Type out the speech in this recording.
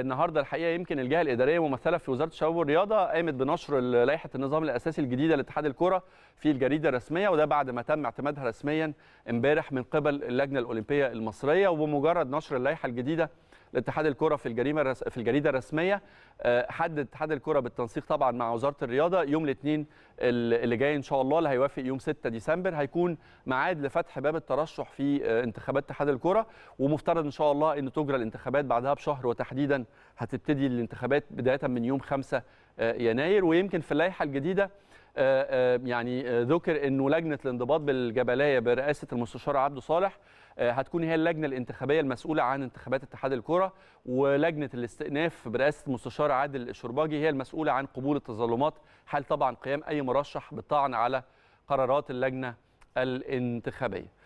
النهارده الحقيقه يمكن الجهه الاداريه ممثله في وزاره الشباب والرياضه قامت بنشر لائحه النظام الاساسي الجديده لاتحاد الكره في الجريده الرسميه وده بعد ما تم اعتمادها رسميا امبارح من قبل اللجنه الاولمبيه المصريه وبمجرد نشر اللائحه الجديده لاتحاد الكره في الجريمه في الجريده الرسميه آه، حدد اتحاد الكره بالتنسيق طبعا مع وزاره الرياضه يوم الاثنين اللي جاي ان شاء الله اللي هيوافق يوم 6 ديسمبر هيكون ميعاد لفتح باب الترشح في آه، انتخابات اتحاد الكره ومفترض ان شاء الله ان تجرى الانتخابات بعدها بشهر وتحديدا هتبتدي الانتخابات بدايه من يوم 5 آه، يناير ويمكن في اللائحه الجديده آه، آه، يعني ذكر انه لجنه الانضباط بالجبلايه برئاسه المستشار عبده صالح هتكون هي اللجنه الانتخابيه المسؤوله عن انتخابات اتحاد الكره ولجنه الاستئناف برئاسه المستشار عادل الشرباجي هي المسؤوله عن قبول التظلمات حال طبعا قيام اي مرشح بالطعن على قرارات اللجنه الانتخابيه.